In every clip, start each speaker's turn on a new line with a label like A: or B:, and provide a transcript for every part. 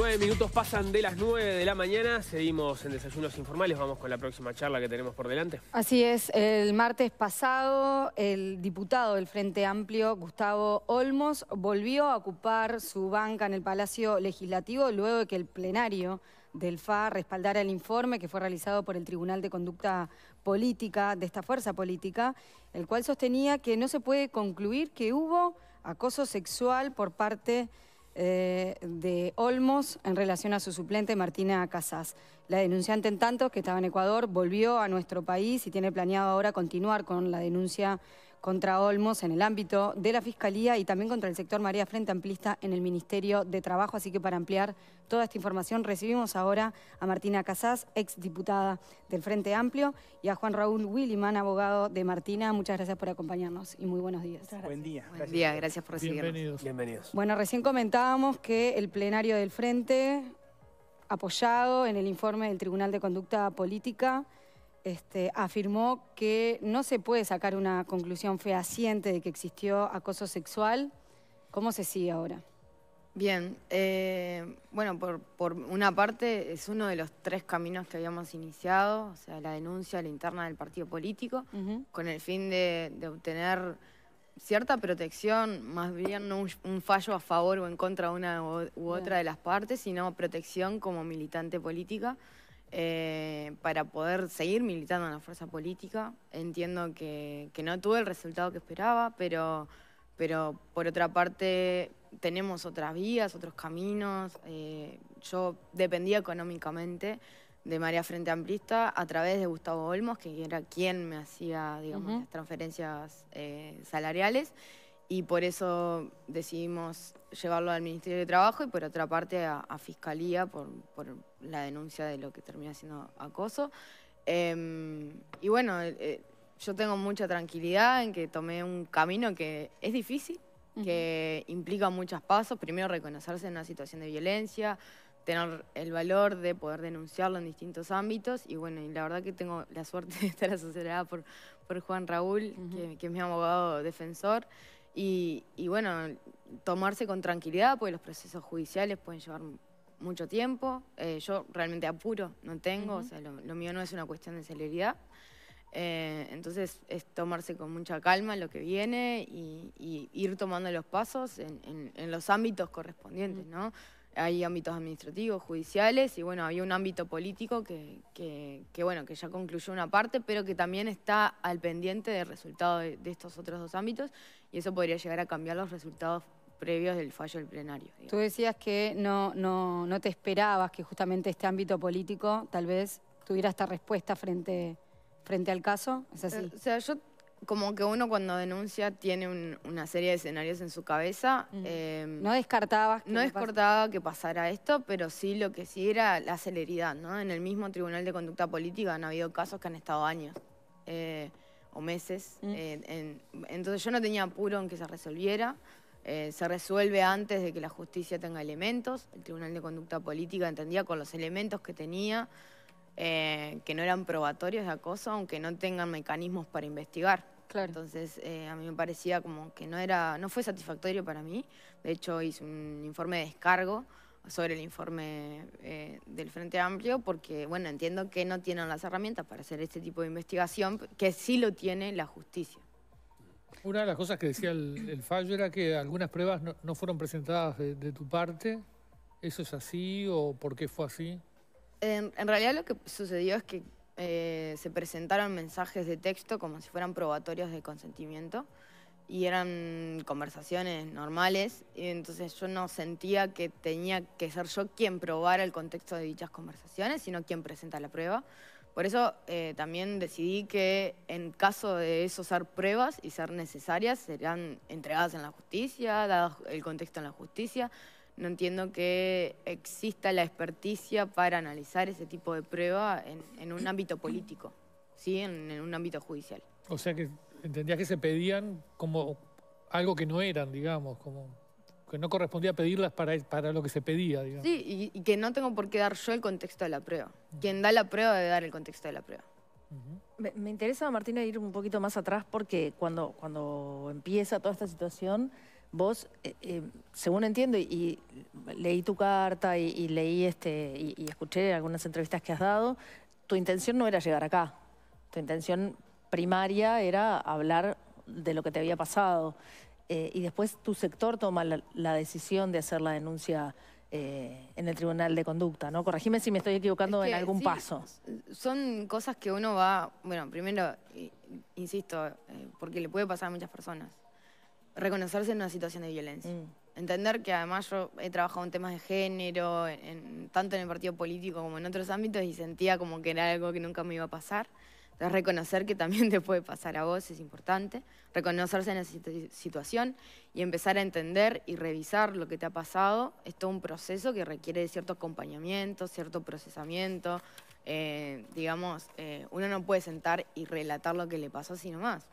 A: Nueve minutos pasan de las nueve de la mañana, seguimos en desayunos informales, vamos con la próxima charla que tenemos por delante.
B: Así es, el martes pasado el diputado del Frente Amplio, Gustavo Olmos, volvió a ocupar su banca en el Palacio Legislativo luego de que el plenario del FA respaldara el informe que fue realizado por el Tribunal de Conducta Política de esta fuerza política, el cual sostenía que no se puede concluir que hubo acoso sexual por parte de eh, de Olmos en relación a su suplente Martina Casas. La denunciante, en tanto, que estaba en Ecuador, volvió a nuestro país y tiene planeado ahora continuar con la denuncia contra Olmos en el ámbito de la Fiscalía y también contra el sector María Frente Amplista en el Ministerio de Trabajo. Así que para ampliar toda esta información recibimos ahora a Martina Casás, exdiputada del Frente Amplio, y a Juan Raúl Williman, abogado de Martina. Muchas gracias por acompañarnos y muy buenos días. Buen día. Buen gracias. gracias por recibirnos. Bienvenidos. Bueno, recién comentábamos que el plenario del Frente apoyado en el informe del Tribunal de Conducta Política este, afirmó que no se puede sacar una conclusión fehaciente de que existió acoso sexual. ¿Cómo se sigue ahora? Bien, eh,
C: bueno, por, una parte es uno de los tres caminos que habíamos iniciado, o sea, la denuncia, la interna del partido político, con el fin de, obtener cierta protección, más bien no un, fallo a favor o en contra de una u otra de las partes, sino protección como militante política. Eh, para poder seguir militando en la fuerza política. Entiendo que, no tuve el resultado que esperaba, pero, pero por otra parte tenemos otras vías, otros caminos. Eh, yo dependía económicamente de María Frente Amplista a través de Gustavo Olmos, que era quien me hacía las transferencias eh, salariales y por eso decidimos llevarlo al Ministerio de Trabajo y por otra parte a, Fiscalía por, por, la denuncia de lo que termina siendo acoso. Em, y bueno, eh, eh, yo tengo mucha tranquilidad en que tomé un camino que es difícil, que implica muchos pasos. Primero reconocerse en una situación de violencia, tener el valor de poder denunciarlo en distintos ámbitos. Y bueno, y la verdad que tengo la suerte de estar asociada por, por Juan Raúl, que, que es mi abogado defensor. Y, bueno, tomarse con tranquilidad, porque los procesos judiciales pueden llevar mucho tiempo. Eh, yo realmente apuro no tengo, o sea, lo, mío no es una cuestión de celeridad. Eh, entonces es tomarse con mucha calma lo que viene y, ir tomando los pasos en, los ámbitos correspondientes, ¿no? hay ámbitos administrativos, judiciales y bueno, había un ámbito político que, bueno, que ya concluyó una parte, pero que también está al pendiente del resultado de, estos otros dos ámbitos y eso podría llegar a cambiar los resultados previos del fallo del plenario.
B: Tú decías que no, no, te esperabas que justamente este ámbito político tal vez tuviera esta respuesta frente, frente al caso, ¿es así? Eh, o sea, yo como que uno cuando denuncia tiene
C: una serie de escenarios en su cabeza. Em, no
B: descartabas
C: que No descartaba que pasara esto, pero sí lo que sí era la celeridad, ¿no? En el mismo Tribunal de Conducta Política han habido casos que han estado años eh, o meses. Mm. Eh, entonces yo no tenía apuro en que se resolviera. Eh, se resuelve antes de que la justicia tenga elementos. El Tribunal de Conducta Política entendía con los elementos que tenía eh, que no eran probatorios de acoso, aunque no tengan mecanismos para investigar. Entonces, eh, a mí me parecía como que no, era, no fue satisfactorio para mí. De hecho, hice un informe de descargo sobre el informe eh, del Frente Amplio, porque, bueno, entiendo que no tienen las herramientas para hacer este tipo de investigación, que sí lo tiene la justicia.
D: Una de las cosas que decía el, fallo era que algunas pruebas no, fueron presentadas de, tu parte. ¿Eso es así o por qué fue así?
C: En, realidad lo que sucedió es que eh, se presentaron mensajes de texto como si fueran probatorios de consentimiento y eran conversaciones normales y entonces yo no sentía que tenía que ser yo quien probara el contexto de dichas conversaciones, sino quien presenta la prueba. Por eso eh, también decidí que en caso de eso ser pruebas y ser necesarias, serán entregadas en la justicia, dado el contexto en la justicia, no entiendo que exista la experticia para analizar ese tipo de prueba en, un ámbito político, ¿sí? En, un ámbito judicial.
D: O sea que entendías que se pedían como algo que no eran, digamos, como que no correspondía pedirlas para, para lo que se pedía,
C: Sí, y, que no tengo por qué dar yo el contexto de la prueba. Quien da la prueba debe dar el contexto de la prueba.
E: me, me, interesa, Martina, ir un poquito más atrás porque cuando, cuando empieza toda esta situación vos, eh, eh, según entiendo, y, leí tu carta y, leí este y, escuché algunas entrevistas que has dado, tu intención no era llegar acá. Tu intención primaria era hablar de lo que te había pasado. Eh, y después tu sector toma la, decisión de hacer la denuncia en el Tribunal de Conducta, ¿no? Corregime si me estoy equivocando en algún paso.
C: Son cosas que uno va, bueno, primero, insisto, porque le puede pasar a muchas personas reconocerse en una situación de violencia. Mm. Entender que además yo he trabajado en temas de género, tanto en el partido político como en otros ámbitos, y sentía como que era algo que nunca me iba a pasar. Entonces, reconocer que también te puede pasar a vos es importante. Reconocerse en esa situación y empezar a entender y revisar lo que te ha pasado es todo un proceso que requiere de cierto acompañamiento, cierto procesamiento. Eh, digamos, eh, uno no puede sentar y relatar lo que le pasó sino más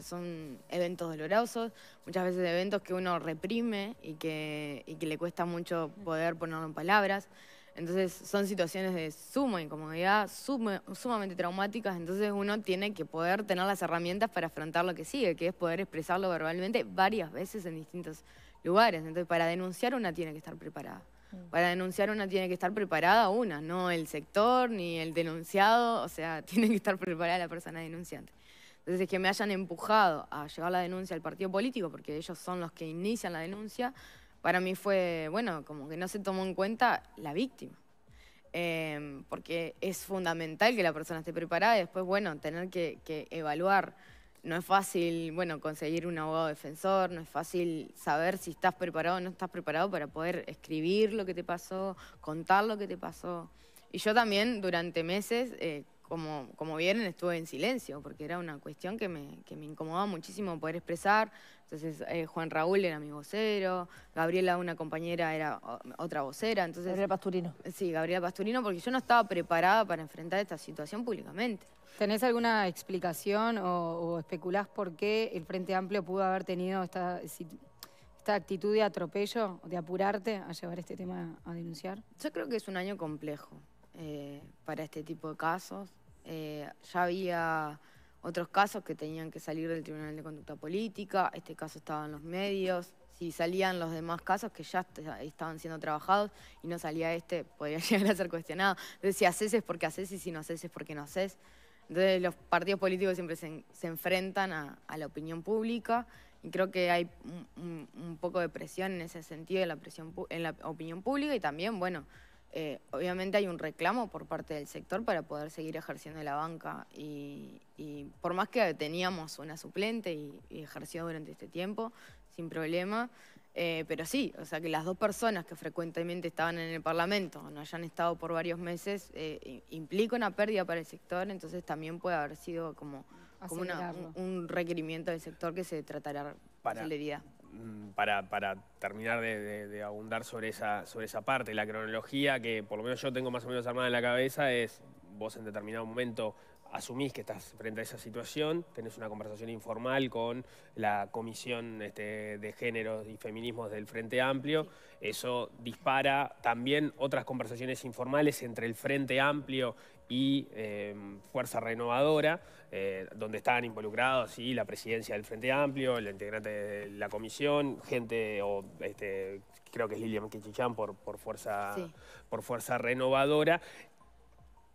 C: son eventos dolorosos, muchas veces eventos que uno reprime y que, y que le cuesta mucho poder ponerlo en palabras. Entonces son situaciones de suma incomodidad, sumamente traumáticas, entonces uno tiene que poder tener las herramientas para afrontar lo que sigue, que es poder expresarlo verbalmente varias veces en distintos lugares. Entonces para denunciar una tiene que estar preparada. Mm. Para denunciar una tiene que estar preparada una, no el sector ni el denunciado, o sea, tiene que estar preparada la persona denunciante desde que me hayan empujado a llevar la denuncia al partido político, porque ellos son los que inician la denuncia, para mí fue, bueno, como que no se tomó en cuenta la víctima. Em, porque es fundamental que la persona esté preparada y después, bueno, tener que, evaluar. No es fácil, bueno, conseguir un abogado defensor, no es fácil saber si estás preparado o no estás preparado para poder escribir lo que te pasó, contar lo que te pasó. Y yo también durante meses eh, como, como vieron, estuve en silencio, porque era una cuestión que me, que me incomodaba muchísimo poder expresar. Entonces, eh, Juan Raúl era mi vocero, Gabriela, una compañera, era otra vocera. Entonces, Gabriela
B: Pasturino. Sí, Gabriela Pasturino, porque yo no estaba preparada para enfrentar esta situación públicamente. ¿Tenés alguna explicación o, especulás por qué el Frente Amplio pudo haber tenido esta esta actitud de atropello, de apurarte a llevar este tema a denunciar?
C: Yo creo que es un año complejo eh, para este tipo de casos. Eh, ya había otros casos que tenían que salir del Tribunal de Conducta Política, este caso estaba en los medios, si salían los demás casos que ya estaban siendo trabajados y no salía este, podría llegar a ser cuestionado. Entonces, si haces es porque haces y si no haces es porque no haces. Entonces, los partidos políticos siempre se, enfrentan a, la opinión pública y creo que hay un, poco de presión en ese sentido, en la, presión, en la opinión pública y también, bueno, eh, obviamente hay un reclamo por parte del sector para poder seguir ejerciendo la banca y, por más que teníamos una suplente y, ejerció durante este tiempo, sin problema, eh, pero sí, o sea que las dos personas que frecuentemente estaban en el Parlamento no hayan estado por varios meses eh, implica una pérdida para el sector, entonces también puede haber sido como, un, requerimiento del sector que se tratará la celeridad.
A: Mm, para, para terminar de, abundar sobre esa, sobre esa parte, la cronología que por lo menos yo tengo más o menos armada en la cabeza es vos en determinado momento asumís que estás frente a esa situación, tenés una conversación informal con la Comisión este, de Géneros y Feminismos del Frente Amplio, eso dispara también otras conversaciones informales entre el Frente Amplio y em, Fuerza Renovadora, eh, donde estaban involucrados la presidencia del Frente Amplio, el integrante de la comisión, gente, o este, creo que es Lilian Kichichan por, fuerza, por Fuerza Renovadora.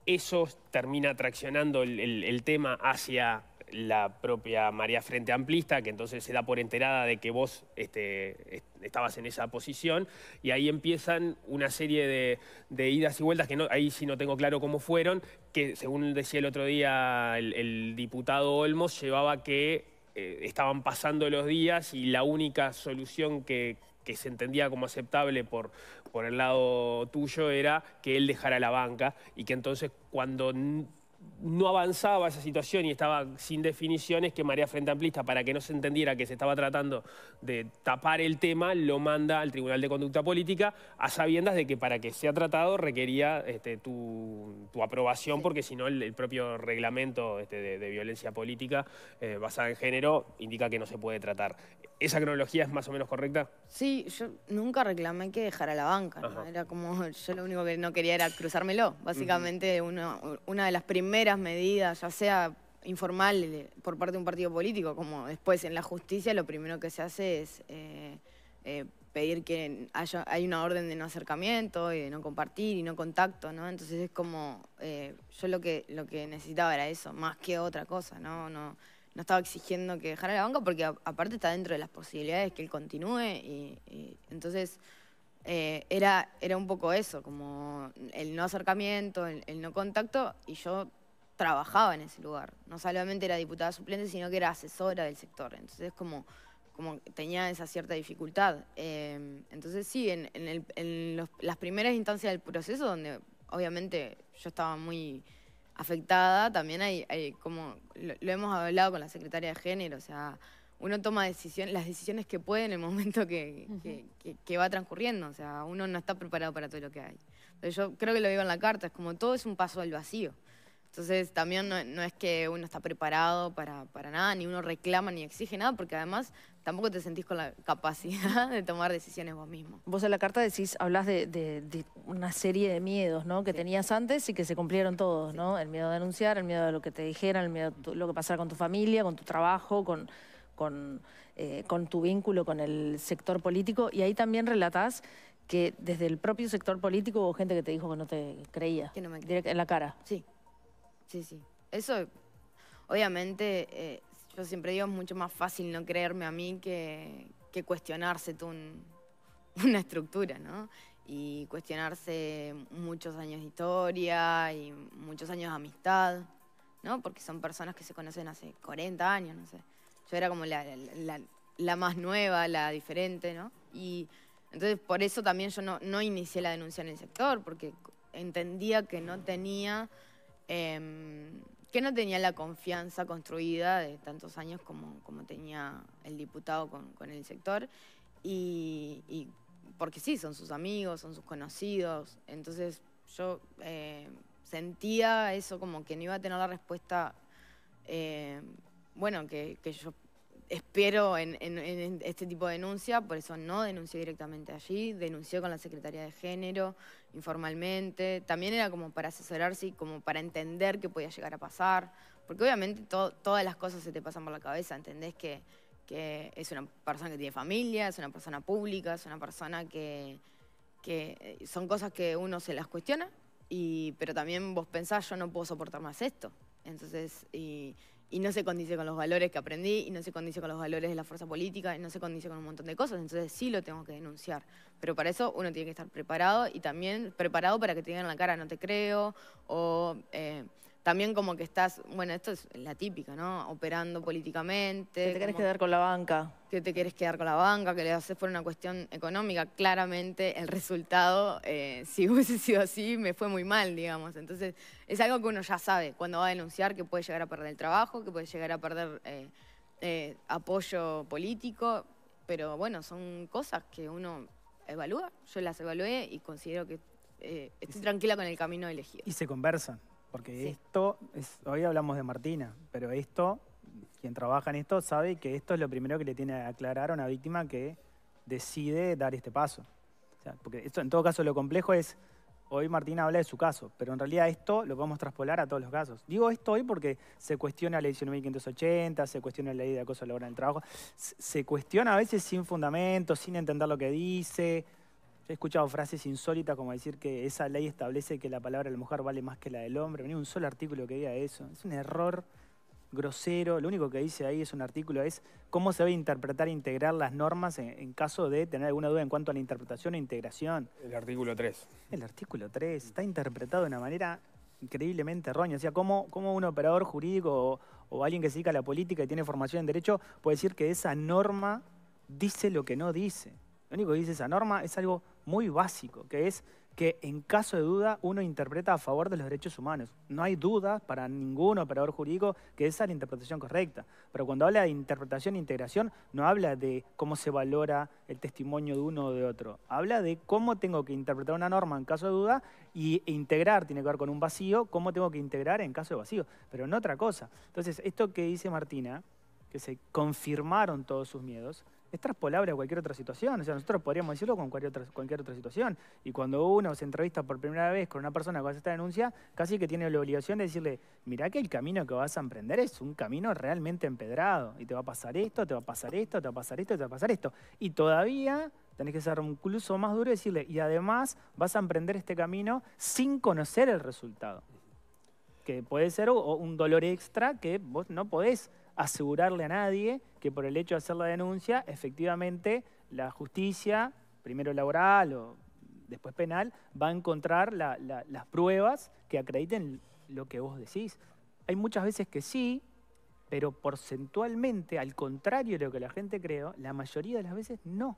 A: Eso termina traccionando el tema hacia la propia María Frente Amplista, que entonces se da por enterada de que vos este, estabas en esa posición, y ahí empiezan una serie de, idas y vueltas, que no, ahí sí no tengo claro cómo fueron, que según decía el otro día el, diputado Olmos, llevaba que eh, estaban pasando los días y la única solución que, se entendía como aceptable por, por el lado tuyo era que él dejara la banca y que entonces cuando no avanzaba esa situación y estaba sin definiciones, que María Frente Amplista, para que no se entendiera que se estaba tratando de tapar el tema, lo manda al Tribunal de Conducta Política, a sabiendas de que para que sea tratado requería este, tu, aprobación, porque si no el, propio reglamento este, de, violencia política eh, basada en género indica que no se puede tratar. ¿Esa cronología es más o menos correcta?
C: Sí, yo nunca reclamé que dejara la banca. Era como, yo lo único que no quería era cruzármelo. Básicamente, una de las primeras medidas, ya sea informal eh, por parte de un partido político, como después en la justicia, lo primero que se hace es eh, eh, pedir que haya hay una orden de no acercamiento y de no compartir y no contacto, ¿no? Entonces es como, yo lo que, lo que necesitaba era eso, más que otra cosa, ¿no? No, no estaba exigiendo que dejara la banca porque aparte está dentro de las posibilidades que él continúe y, entonces... era, era un poco eso, como el no acercamiento, el no contacto, y yo trabajaba en ese lugar. No solamente era diputada suplente, sino que era asesora del sector. Entonces, como, como tenía esa cierta dificultad. Em, entonces, sí, en, en, las primeras instancias del proceso, donde obviamente yo estaba muy afectada, también hay, como lo, hemos hablado con la secretaria de género, o sea, uno toma decisiones, las decisiones que puede en el momento que, va transcurriendo, o sea, uno no está preparado para todo lo que hay. Pero yo creo que lo digo en la carta, es como todo es un paso al vacío. Entonces también no, es que uno está preparado para, nada, ni uno reclama ni exige nada, porque además tampoco te sentís con la capacidad de tomar decisiones vos mismo.
E: Vos en la carta decís, hablas de, una serie de miedos ¿no? que tenías antes y que se cumplieron todos, ¿no? El miedo de denunciar, el miedo de lo que te dijeran, el miedo a lo que pasara con tu familia, con tu trabajo, con, con, eh, con, tu vínculo con el sector político y ahí también relatás que desde el propio sector político hubo gente que te dijo que no te creía. Que no me creía. en la cara. Sí. Sí, sí.
C: Eso, obviamente, eh, yo siempre digo, es mucho más fácil no creerme a mí que, cuestionarse tú una estructura, ¿no? Y cuestionarse muchos años de historia y muchos años de amistad, ¿no? Porque son personas que se conocen hace 40 años, no sé. Yo era como la, más nueva, la diferente, ¿no? Y entonces por eso también yo no inicié la denuncia en el sector, porque entendía que no tenía Em, que no tenía la confianza construida de tantos años como, como tenía el diputado con, el sector. Y, porque sí, son sus amigos, son sus conocidos. Entonces yo em, sentía eso como que no iba a tener la respuesta, em, bueno, que, que yo espero en, este tipo de denuncia, por eso no denuncié directamente allí, denuncié con la Secretaría de Género, informalmente, también era como para asesorarse y como para entender qué podía llegar a pasar, porque obviamente todas las cosas se te pasan por la cabeza, entendés que, es una persona que tiene familia, es una persona pública, es una persona que, eh, son cosas que uno se las cuestiona, y, pero también vos pensás, yo no puedo soportar más esto. Entonces, y, y no se condice con los valores que aprendí, y no se condice con los valores de la fuerza política, y no se condice con un montón de cosas, entonces sí lo tengo que denunciar. Pero para eso uno tiene que estar preparado y también preparado para que te digan en la cara no te creo, o eh, también como que estás, bueno, esto es la típica, ¿no? Operando políticamente. Que te querés quedar con la banca. Que te querés quedar con la banca, que le haces por una cuestión económica. Claramente el resultado, eh, si hubiese sido así, me fue muy mal, digamos. Entonces es algo que uno ya sabe cuando va a denunciar que puede llegar a perder el trabajo, que puede llegar a perder eh, eh, apoyo político. Pero bueno, son cosas que uno evalúa. Yo las evalué y considero que estoy tranquila con el camino elegido. Y
F: se conversan. Porque esto, es, hoy hablamos de Martina, pero esto, quien trabaja en esto sabe que esto es lo primero que le tiene que aclarar a una víctima que decide dar este paso. porque esto, en todo caso, lo complejo es, hoy Martina habla de su caso, pero en realidad esto lo podemos traspolar a todos los casos. Digo esto hoy porque se cuestiona la ley 1580, se cuestiona la ley de acoso laboral en el trabajo, se, se cuestiona a veces sin fundamento, sin entender lo que dice, he escuchado frases insólitas como decir que esa ley establece que la palabra de la mujer vale más que la del hombre. Ni un solo artículo que diga eso. Es un error grosero. Lo único que dice ahí es un artículo es cómo se va a interpretar e integrar las normas en, caso de tener alguna duda en cuanto a la interpretación e integración.
A: El artículo 3.
F: El artículo 3 está interpretado de una manera increíblemente errónea. O sea, ¿cómo, un operador jurídico o, alguien que se dedica a la política y tiene formación en derecho puede decir que esa norma dice lo que no dice? Lo único que dice esa norma es algo muy básico, que es que en caso de duda uno interpreta a favor de los derechos humanos. No hay duda para ningún operador jurídico que esa es la interpretación correcta. Pero cuando habla de interpretación e integración, no habla de cómo se valora el testimonio de uno o de otro. Habla de cómo tengo que interpretar una norma en caso de duda y e integrar tiene que ver con un vacío, cómo tengo que integrar en caso de vacío, pero no otra cosa. Entonces, esto que dice Martina, que se confirmaron todos sus miedos, es palabras a cualquier otra situación. O sea, nosotros podríamos decirlo con cualquier otra, cualquier otra situación. Y cuando uno se entrevista por primera vez con una persona que hace esta denuncia, casi que tiene la obligación de decirle, mirá que el camino que vas a emprender es un camino realmente empedrado. Y te va a pasar esto, te va a pasar esto, te va a pasar esto, te va a pasar esto. Y todavía tenés que ser incluso más duro y decirle, y además vas a emprender este camino sin conocer el resultado. Que puede ser un dolor extra que vos no podés asegurarle a nadie que por el hecho de hacer la denuncia, efectivamente la justicia, primero laboral o después penal, va a encontrar las pruebas que acrediten lo que vos decís. Hay muchas veces que sí, pero porcentualmente, al contrario de lo que la gente cree, la mayoría de las veces no.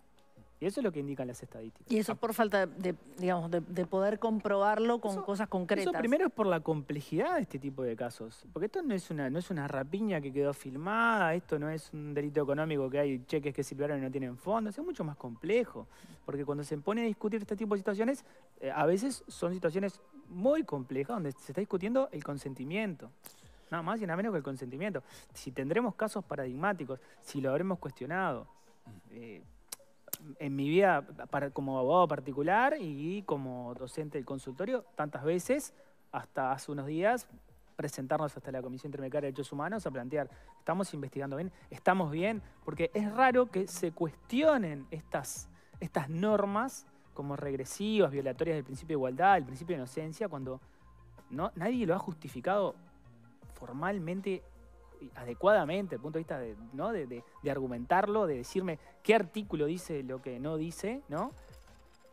F: Y eso es
E: lo que indican las estadísticas. Y eso es por falta de, digamos, de, poder comprobarlo con cosas concretas. Eso primero
F: es por la complejidad de este tipo de casos. Porque esto no es, una, no es una rapiña que quedó filmada, esto no es un delito económico que hay cheques que silbaron y no tienen fondos, es mucho más complejo. Porque cuando se pone a discutir este tipo de situaciones, eh, a veces son situaciones muy complejas donde se está discutiendo el consentimiento. Nada más y nada menos que el consentimiento. Si tendremos casos paradigmáticos, si lo habremos cuestionado. Eh, en mi vida como abogado particular y como docente del consultorio tantas veces, hasta hace unos días, presentarnos hasta la Comisión Intermecaria de Derechos Humanos a plantear, ¿estamos investigando bien? ¿Estamos bien? Porque es raro que se cuestionen estas, estas normas como regresivas, violatorias del principio de igualdad, del principio de inocencia, cuando no, nadie lo ha justificado formalmente adecuadamente, desde el punto de vista de, ¿no? de, de, de, argumentarlo, de decirme qué artículo dice lo que no dice, ¿no?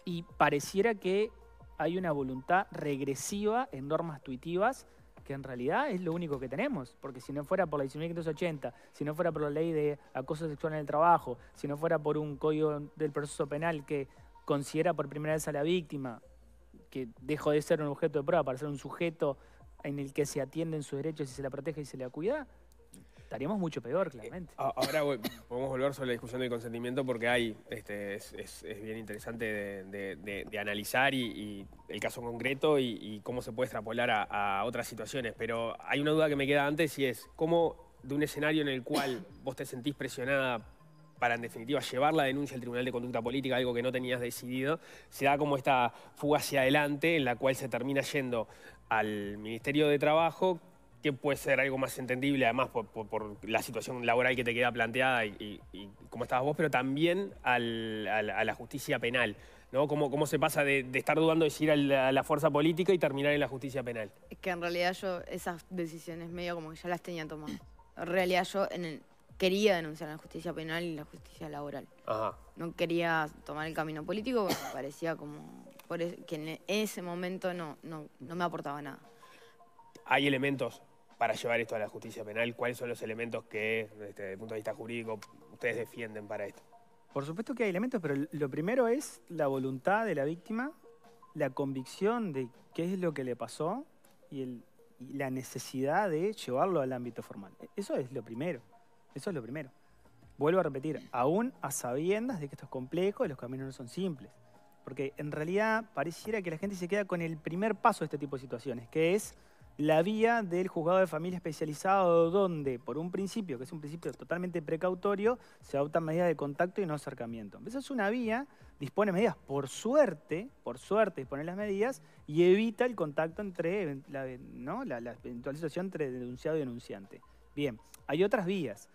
F: Y pareciera que hay una voluntad regresiva en normas tuitivas que en realidad es lo único que tenemos, porque si no fuera por la 1980, si no fuera por la ley de acoso sexual en el trabajo, si no fuera por un código del proceso penal que considera por primera vez a la víctima, que dejó de ser un objeto de prueba para ser un sujeto en el que se atienden sus derechos y se la protege y se la cuida, Estaríamos mucho peor, claramente.
A: ahora podemos volver sobre la discusión del consentimiento porque hay, este, es, bien interesante de, analizar y, el caso en concreto y, cómo se puede extrapolar a otras situaciones. Pero hay una duda que me queda antes y es cómo de un escenario en el cual vos te sentís presionada para en definitiva llevar la denuncia al Tribunal de Conducta Política, algo que no tenías decidido, se da como esta fuga hacia adelante en la cual se termina yendo al Ministerio de Trabajo puede ser algo más entendible, además por, la situación laboral que te queda planteada y, como cómo estabas vos, pero también a la justicia penal. ¿no? ¿Cómo, cómo se pasa de, estar dudando de ir a la, fuerza política y terminar en la justicia penal?
C: Es que en realidad yo esas decisiones medio como que ya las tenía tomadas. En realidad yo quería denunciar la justicia penal y la justicia laboral. No quería tomar el camino político porque parecía como por e, que en e, ese momento no, no me aportaba nada.
A: Hay elementos para llevar esto a la justicia penal? ¿Cuáles son los elementos que, este, desde el punto de vista jurídico, ustedes defienden para esto? Por
F: supuesto que hay elementos, pero lo primero es la voluntad de la víctima, la convicción de qué es lo que le pasó y, la necesidad de llevarlo al ámbito formal. Eso es lo primero. Eso es lo primero. Vuelvo a repetir, aún a sabiendas de que esto es complejo y los caminos no son simples. Porque en realidad pareciera que la gente se queda con el primer paso de este tipo de situaciones, que es la vía del juzgado de familia especializado donde, por un principio, que es un principio totalmente precautorio, se adoptan medidas de contacto y no acercamiento. Esa es una vía, dispone medidas, por suerte, por suerte dispone las medidas y evita el contacto entre la, eventualización entre denunciado y denunciante. Bien, hay otras vías.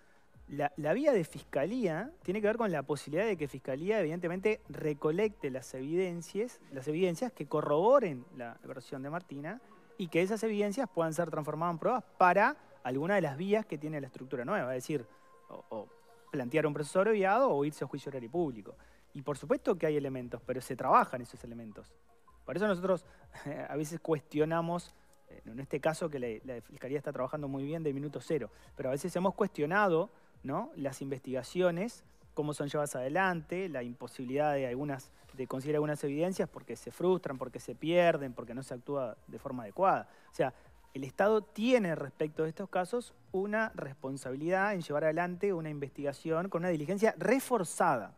F: La, la, vía de fiscalía tiene que ver con la posibilidad de que fiscalía, evidentemente, recolecte las evidencias, las evidencias que corroboren la versión de Martina y que esas evidencias puedan ser transformadas en pruebas para alguna de las vías que tiene la estructura nueva, es decir, o, plantear un proceso abreviado o irse a juicio horario público. Y por supuesto que hay elementos, pero se trabajan esos elementos. Por eso nosotros a veces cuestionamos, eh, en este caso que la, Fiscalía está trabajando muy bien de minuto cero, pero a veces hemos cuestionado ¿no? las investigaciones cómo son llevadas adelante, la imposibilidad de, algunas, de conseguir algunas evidencias porque se frustran, porque se pierden, porque no se actúa de forma adecuada. O sea, el Estado tiene respecto de estos casos una responsabilidad en llevar adelante una investigación con una diligencia reforzada,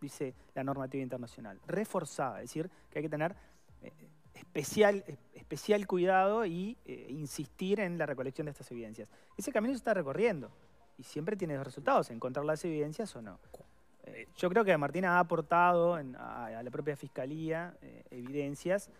F: dice la normativa internacional, reforzada, es decir, que hay que tener eh, especial, especial cuidado e insistir en la recolección de estas evidencias. Ese camino se está recorriendo y siempre tienes resultados, encontrar las evidencias o no. Eh, yo creo que Martina ha aportado a, la propia fiscalía eh, evidencias,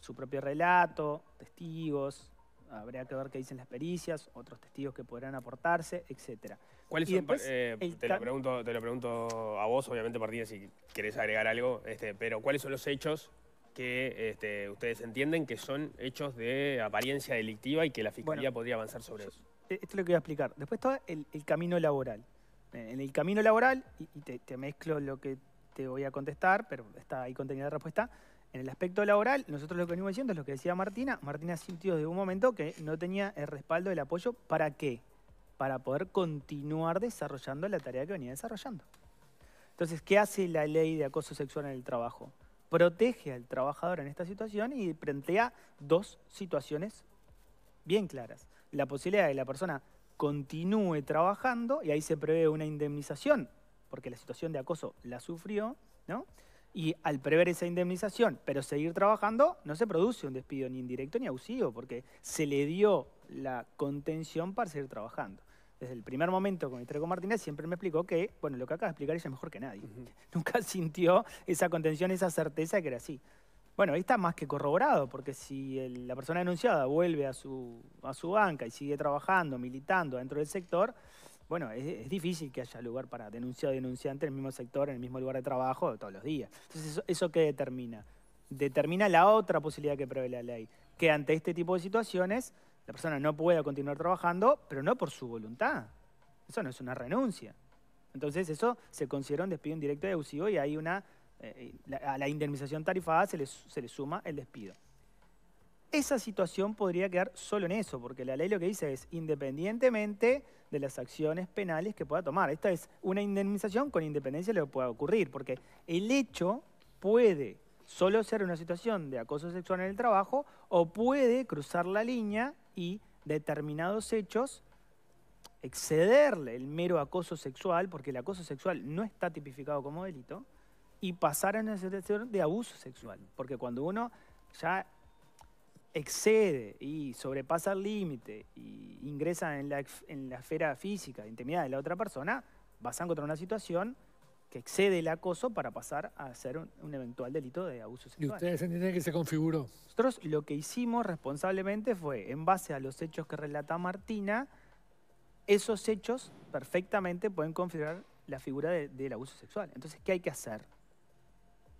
F: su propio relato, testigos, habría que ver qué dicen las pericias, otros testigos que podrán aportarse, etc.
A: ¿Cuáles eh, te, lo pregunto, te lo pregunto a vos, obviamente Martina, si querés agregar algo, este, pero ¿cuáles son los hechos que este, ustedes entienden que son hechos de apariencia delictiva y que la Fiscalía podría avanzar sobre eso. Eh, esto
F: es lo que voy a explicar. Después está el, camino laboral. Eh, en el camino laboral, y, te, mezclo lo que te voy a contestar, pero está ahí contenida la respuesta. En el aspecto laboral, nosotros lo que venimos diciendo es lo que decía Martina. Martina sintió desde un momento que no tenía el respaldo, el apoyo. ¿Para qué? Para poder continuar desarrollando la tarea que venía desarrollando. Entonces, ¿qué hace la ley de acoso sexual en el trabajo? Protege al trabajador en esta situación y plantea dos situaciones bien claras la posibilidad de que la persona continúe trabajando y ahí se prevé una indemnización, porque la situación de acoso la sufrió, ¿no? Y al prever esa indemnización, pero seguir trabajando, no se produce un despido ni indirecto ni abusivo, porque se le dio la contención para seguir trabajando. Desde el primer momento con Estreco Martínez siempre me explicó que, bueno, lo que acaba de explicar ella mejor que nadie. Nunca sintió esa contención, esa certeza que era así. Bueno, ahí está más que corroborado, porque si la persona denunciada vuelve a su, a su banca y sigue trabajando, militando dentro del sector, bueno, es, difícil que haya lugar para denunciado y denunciante en el mismo sector, en el mismo lugar de trabajo todos los días. Entonces, ¿eso, qué determina? Determina la otra posibilidad que prevé la ley, que ante este tipo de situaciones la persona no pueda continuar trabajando, pero no por su voluntad. Eso no es una renuncia. Entonces, eso se considera un despido indirecto y abusivo y hay una eh, a la indemnización tarifada se le, se le suma el despido. Esa situación podría quedar solo en eso, porque la ley lo que dice es independientemente de las acciones penales que pueda tomar. Esta es una indemnización con independencia de lo que pueda ocurrir, porque el hecho puede solo ser una situación de acoso sexual en el trabajo o puede cruzar la línea y determinados hechos excederle el mero acoso sexual, porque el acoso sexual no está tipificado como delito, y pasar a una situación de abuso sexual. Porque cuando uno ya excede y sobrepasa el límite y ingresa en la, en la esfera física de intimidad de la otra persona, vas a encontrar una situación que excede el acoso para pasar a ser un, eventual delito de abuso sexual. ¿Y ustedes
D: entienden que se configuró?
F: Nosotros lo que hicimos responsablemente fue, en base a los hechos que relata Martina, esos hechos perfectamente pueden configurar la figura del abuso sexual. Entonces, ¿qué hay que hacer?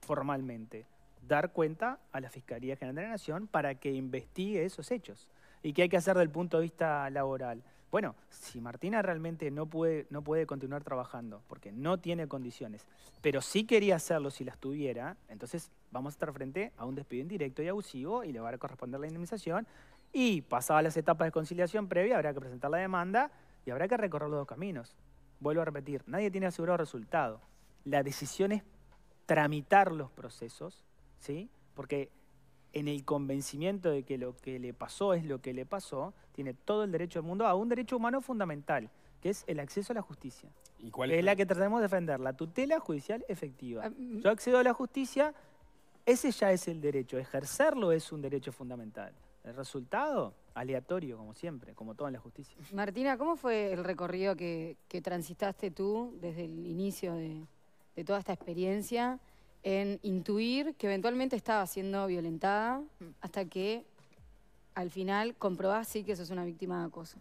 F: formalmente dar cuenta a la Fiscalía General de la Nación para que investigue esos hechos. ¿Y qué hay que hacer desde el punto de vista laboral? Bueno, si Martina realmente no puede, no puede continuar trabajando porque no tiene condiciones, pero sí quería hacerlo si las tuviera, entonces vamos a estar frente a un despido indirecto y abusivo y le va a corresponder la indemnización. Y pasadas las etapas de conciliación previa, habrá que presentar la demanda y habrá que recorrer los dos caminos. Vuelvo a repetir, nadie tiene asegurado resultado. La decisión es tramitar los procesos, ¿sí? porque en el convencimiento de que lo que le pasó es lo que le pasó, tiene todo el derecho del mundo a un derecho humano fundamental, que es el acceso a la justicia. ¿Y cuál es? la que tratamos de defender, la tutela judicial efectiva. Ah, mm. Yo accedo a la justicia, ese ya es el derecho, ejercerlo es un derecho fundamental. El resultado, aleatorio, como siempre, como todo en la justicia.
B: Martina, ¿cómo fue el recorrido que, que transitaste tú desde el inicio de, de toda esta experiencia en intuir que eventualmente estaba siendo violentada mm. hasta que al final comprobás sí que sos una víctima de acoso.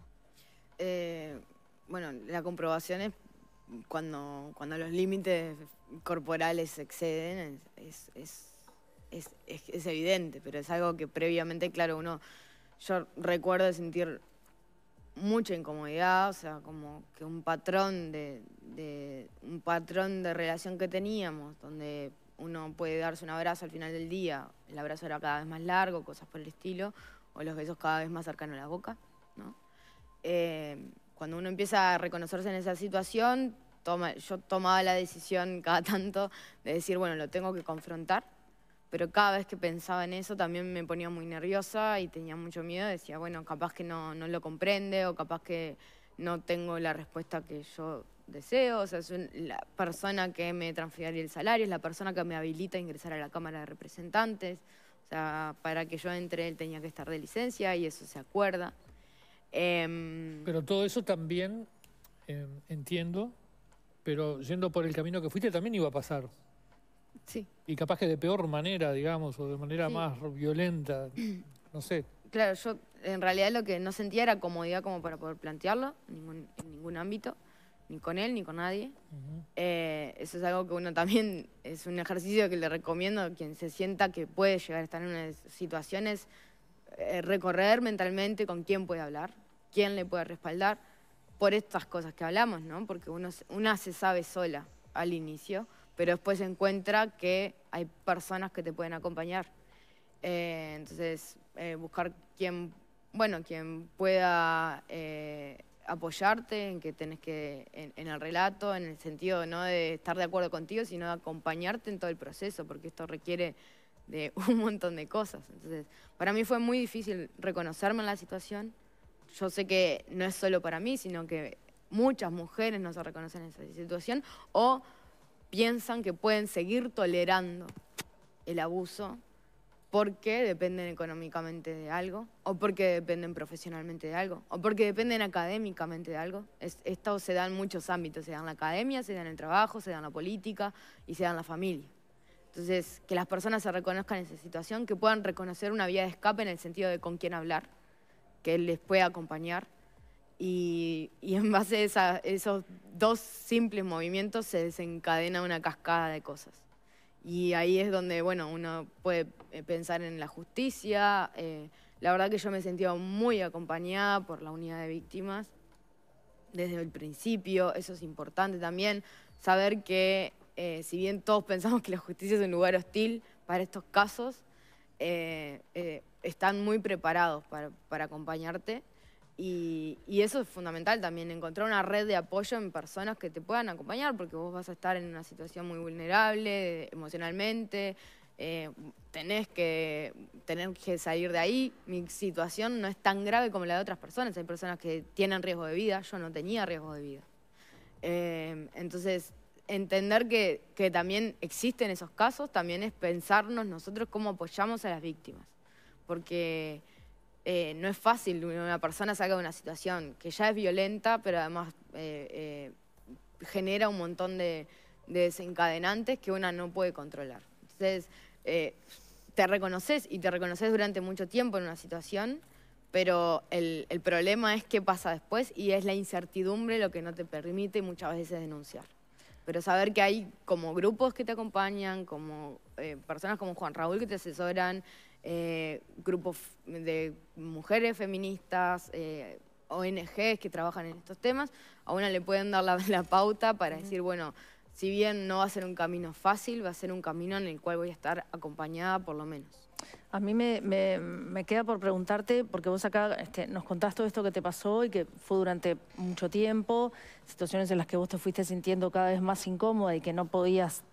C: Eh, bueno, la comprobación es cuando, cuando los límites corporales se exceden, es, es, es, evidente, pero es algo que previamente, claro, uno... Yo recuerdo sentir mucha incomodidad, o sea, como que un patrón de, un patrón de relación que teníamos, donde uno puede darse un abrazo al final del día, el abrazo era cada vez más largo, cosas por el estilo, o los besos cada vez más cercanos a la boca, eh, cuando uno empieza a reconocerse en esa situación, yo tomaba la decisión cada tanto de decir, bueno, lo tengo que confrontar, pero cada vez que pensaba en eso también me ponía muy nerviosa y tenía mucho miedo. Decía, bueno, capaz que no, lo comprende o capaz que no tengo la respuesta que yo deseo. O sea, es la persona que me transfirió el salario, es la persona que me habilita a ingresar a la Cámara de Representantes. O sea, para que yo entre él tenía que estar de licencia y eso se acuerda.
D: Em, pero todo eso también, em, entiendo, pero yendo por el camino que fuiste también iba a pasar. Y capaz que de peor manera, digamos, o de manera más violenta, no sé.
C: Claro, yo en realidad lo que no sentía era comodidad como para poder plantearlo en ningún, ningún ámbito, ni con él, ni con nadie. Eh, eso es algo que uno también, es un ejercicio que le recomiendo a quien se sienta que puede llegar a estar en unas situaciones, eh, recorrer mentalmente con quién puede hablar, quién le puede respaldar, por estas cosas que hablamos, ¿no? Porque uno, una se sabe sola al inicio pero después encuentra que hay personas que te pueden acompañar. Eh, entonces, eh, buscar quien, bueno, quien pueda eh, apoyarte en que tenés que, en, el relato, en el sentido no de estar de acuerdo contigo, sino de acompañarte en todo el proceso, porque esto requiere de un montón de cosas. Entonces, para mí fue muy difícil reconocerme en la situación. Yo sé que no es solo para mí, sino que muchas mujeres no se reconocen en esa situación o piensan que pueden seguir tolerando el abuso porque dependen económicamente de algo, o porque dependen profesionalmente de algo, o porque dependen académicamente de algo. esto se da en muchos ámbitos, se da en la academia, se da en el trabajo, se da en la política y se da en la familia. Entonces, que las personas se reconozcan en esa situación, que puedan reconocer una vía de escape en el sentido de con quién hablar, que él les pueda acompañar y, en base a esos dos simples movimientos se desencadena una cascada de cosas. Y ahí es donde, bueno, uno puede eh, pensar en la justicia. Eh, la verdad que yo me sentía muy acompañada por la unidad de víctimas desde el principio. Eso es importante también, saber que eh, si bien todos pensamos que la justicia es un lugar hostil para estos casos, están muy preparados para, para acompañarte. Y, eso es fundamental también, encontrar una red de apoyo en personas que te puedan acompañar, porque vos vas a estar en una situación muy vulnerable emocionalmente, eh, tenés que tener que salir de ahí. Mi situación no es tan grave como la de otras personas, hay personas que tienen riesgo de vida, yo no tenía riesgo de vida. Eh, entonces, entender que, que también existen esos casos, también es pensarnos nosotros cómo apoyamos a las víctimas, porque eh, no es fácil una persona saca de una situación que ya es violenta, pero además eh, eh, genera un montón de, desencadenantes que una no puede controlar. Entonces, te reconoces y te reconoces durante mucho tiempo en una situación, pero el, el problema es qué pasa después y es la incertidumbre lo que no te permite muchas veces denunciar pero saber que hay como grupos que te acompañan, como personas como Juan Raúl que te asesoran, eh, grupos de mujeres feministas, eh, ONGs que trabajan en estos temas, a una le pueden dar la, la pauta para decir, bueno, si bien no va a ser un
E: camino fácil, va a ser un camino en el cual voy a estar acompañada por lo menos. A mí me, me, queda por preguntarte, porque vos acá este, nos contaste todo esto que te pasó y que fue durante mucho tiempo, situaciones en las que vos te fuiste sintiendo cada vez más incómoda y que no podías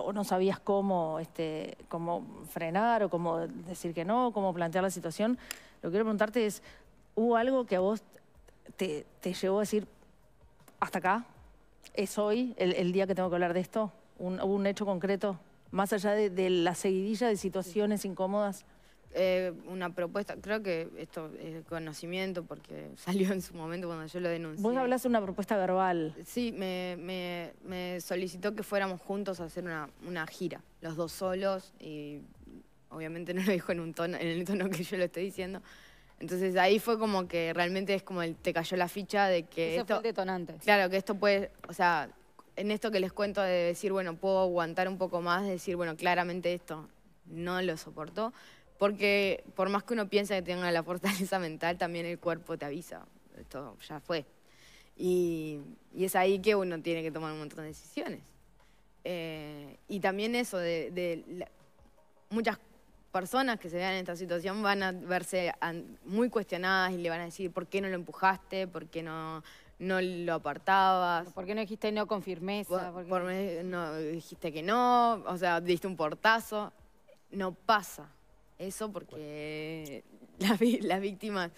E: o no sabías cómo, este, cómo frenar o cómo decir que no, cómo plantear la situación, lo que quiero preguntarte es, ¿hubo algo que a vos te, llevó a decir, hasta acá, es hoy el, día que tengo que hablar de esto? ¿Hubo un hecho concreto? Más allá de la seguidilla de situaciones incómodas.
C: Eh, una propuesta, creo que esto es conocimiento porque salió en su
E: momento cuando yo
C: lo denuncié. Vos hablaste de una propuesta verbal. Sí, me, me, solicitó que fuéramos juntos a hacer una, una gira, los dos solos, y obviamente no lo dijo en, un tono, en el tono que yo lo estoy diciendo. Entonces ahí fue como que realmente es como el, te cayó la ficha de que esto... Fue el detonante. Claro, que esto puede, o sea, en esto que les cuento de decir, bueno, puedo aguantar un poco más, de decir, bueno, claramente esto no lo soportó. Porque por más que uno piensa que tenga la fortaleza mental, también el cuerpo te avisa. Esto ya fue. Y, es ahí que uno tiene que tomar un montón de decisiones. Eh, y también eso de, muchas personas que se vean en esta situación van a verse muy cuestionadas y le van a decir por qué no lo empujaste, por qué no, lo apartabas. ¿Por qué no dijiste no con firmeza? ¿Por qué? no dijiste que no, o sea, diste un portazo. No pasa eso porque las, víctimas...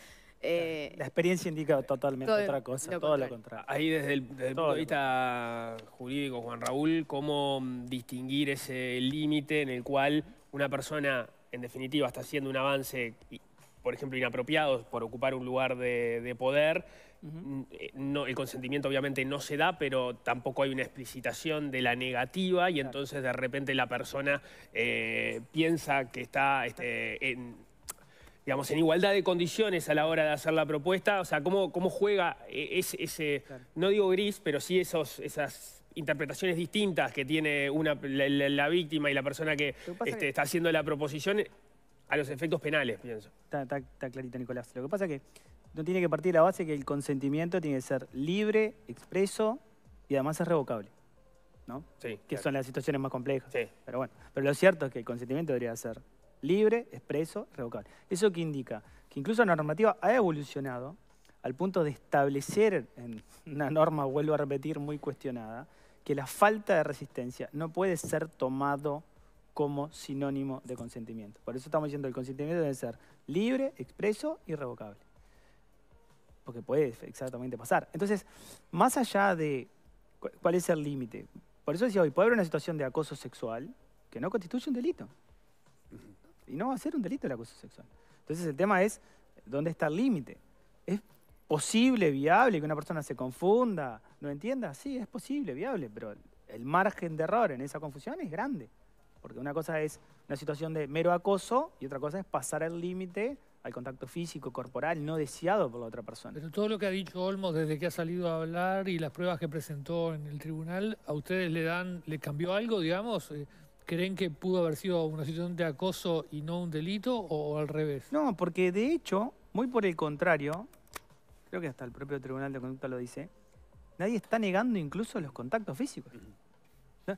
C: Eh,
F: la, experiencia indica totalmente otra cosa, todo lo contrario.
A: Ahí desde el punto de vista jurídico, Juan Raúl, ¿cómo mm, distinguir ese límite en el cual una persona, en definitiva, está haciendo un avance por ejemplo, inapropiados por ocupar un lugar de, poder. Eh, el consentimiento obviamente no se da, pero tampoco hay una explicitación de la negativa y entonces de repente la persona eh, piensa que está este, en, digamos, en igualdad de condiciones a la hora de hacer la propuesta. O sea, cómo, cómo juega eh, ese, no digo gris, pero sí esos, esas interpretaciones distintas que tiene la, víctima y la persona que... Este, está haciendo la proposición a los efectos penales, pienso.
F: Está, clarito, Nicolás. Lo que pasa es que no tiene que partir de la base que el consentimiento tiene que ser libre, expreso y además es revocable. ¿no? Sí, que son las situaciones más complejas. Sí. Pero bueno, pero lo cierto es que el consentimiento debería ser libre, expreso, revocable. ¿Eso que indica? Que incluso la normativa ha evolucionado al punto de establecer en una norma, vuelvo a repetir, muy cuestionada, que la falta de resistencia no puede ser tomado como sinónimo de consentimiento. Por eso estamos diciendo el consentimiento debe ser libre, expreso, y revocable. Porque puede exactamente pasar. Entonces, más allá de cuál es el límite, por eso decía hoy, puede haber una situación de acoso sexual que no constituye un delito. Y no va a ser un delito el acoso sexual. Entonces el tema es, ¿dónde está el límite? ¿Es posible, viable que una persona se confunda, no entienda? Sí, es posible, viable, pero el margen de error en esa confusión es grande. Porque una cosa es una situación de mero acoso y otra cosa es pasar el límite al contacto físico, corporal, no deseado por la otra persona.
D: Pero todo lo que ha dicho Olmos desde que ha salido a hablar y las pruebas que presentó en el tribunal, ¿a ustedes le dan, le cambió algo, digamos? Eh, ¿Creen que pudo haber sido una situación de acoso y no un delito o, al revés? No, porque de hecho, muy por el contrario, creo que hasta el propio Tribunal de
F: Conducta lo dice, nadie está negando incluso los contactos físicos. Mm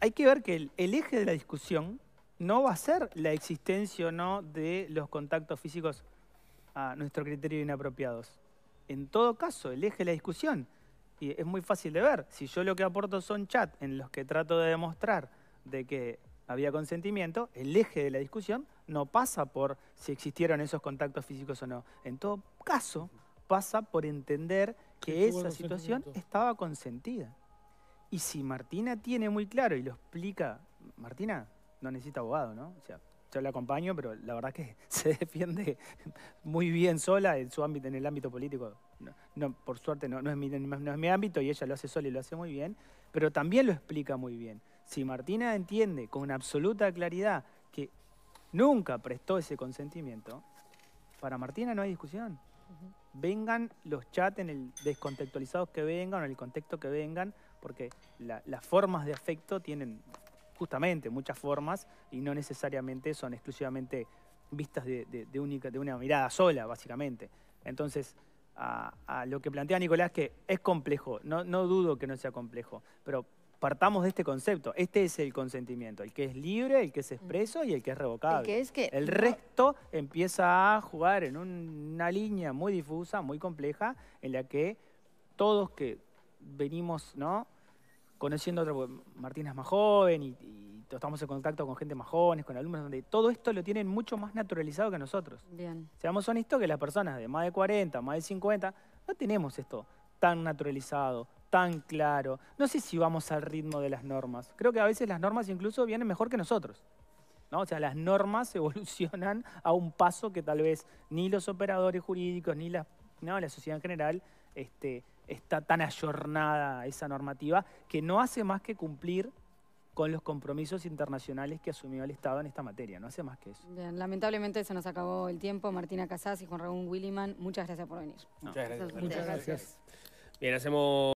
F: hay que ver que el, eje de la discusión no va a ser la existencia o no de los contactos físicos a nuestro criterio inapropiados. En todo caso, el eje de la discusión, y es muy fácil de ver, si yo lo que aporto son chats en los que trato de demostrar de que había consentimiento, el eje de la discusión no pasa por si existieron esos contactos físicos o no. En todo caso, pasa por entender que esa situación estaba consentida. Y si Martina tiene muy claro y lo explica, Martina no necesita abogado, ¿no? O sea, yo la acompaño, pero la verdad que se defiende muy bien sola en su ámbito, en el ámbito político. No, por suerte no, es mi, ámbito y ella lo hace sola y lo hace muy bien, pero también lo explica muy bien. Si Martina entiende con absoluta claridad que nunca prestó ese consentimiento, para Martina no hay discusión. Vengan los chats en el descontextualizados que vengan o en el contexto que vengan, porque las formas de afecto tienen justamente muchas formas y no necesariamente son exclusivamente vistas de, una mirada sola, básicamente. Entonces, a, lo que plantea Nicolás, que es complejo, no, no dudo que no sea complejo, pero partamos de este concepto. Este es el consentimiento, el que es libre, el que es expreso y el que es revocable. El, que es que... el resto empieza a jugar en una línea muy difusa, muy compleja, en la que todos que venimos ¿no? conociendo a otro, es más joven y, estamos en contacto con gente más jóvenes, con alumnos, donde todo esto lo tienen mucho más naturalizado que nosotros. Bien. Seamos honestos que las personas de más de 40, más de 50, no tenemos esto tan naturalizado, tan claro. No sé si vamos al ritmo de las normas. Creo que a veces las normas incluso vienen mejor que nosotros. ¿no? O sea, las normas evolucionan a un paso que tal vez ni los operadores jurídicos, ni la, la sociedad en general este, está tan ayornada esa normativa que no hace más que cumplir con los compromisos internacionales que asumió el Estado en esta materia. No hace más que eso.
B: Bien, lamentablemente se nos acabó el tiempo. Martina Casas y Juan Raúl Williman, muchas gracias por venir.
F: Muchas gracias. Muchas gracias.
B: Bien, hacemos...